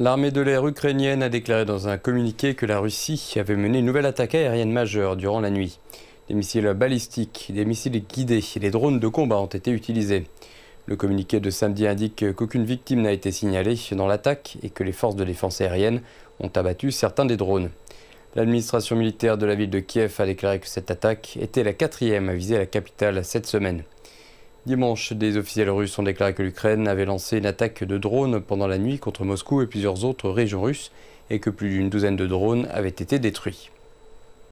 L'armée de l'air ukrainienne a déclaré dans un communiqué que la Russie avait mené une nouvelle attaque aérienne majeure durant la nuit. Des missiles balistiques, des missiles guidés et des drones de combat ont été utilisés. Le communiqué de samedi indique qu'aucune victime n'a été signalée dans l'attaque et que les forces de défense aérienne ont abattu certains des drones. L'administration militaire de la ville de Kiev a déclaré que cette attaque était la quatrième à viser la capitale cette semaine. Dimanche, des officiels russes ont déclaré que l'Ukraine avait lancé une attaque de drones pendant la nuit contre Moscou et plusieurs autres régions russes et que plus d'une douzaine de drones avaient été détruits.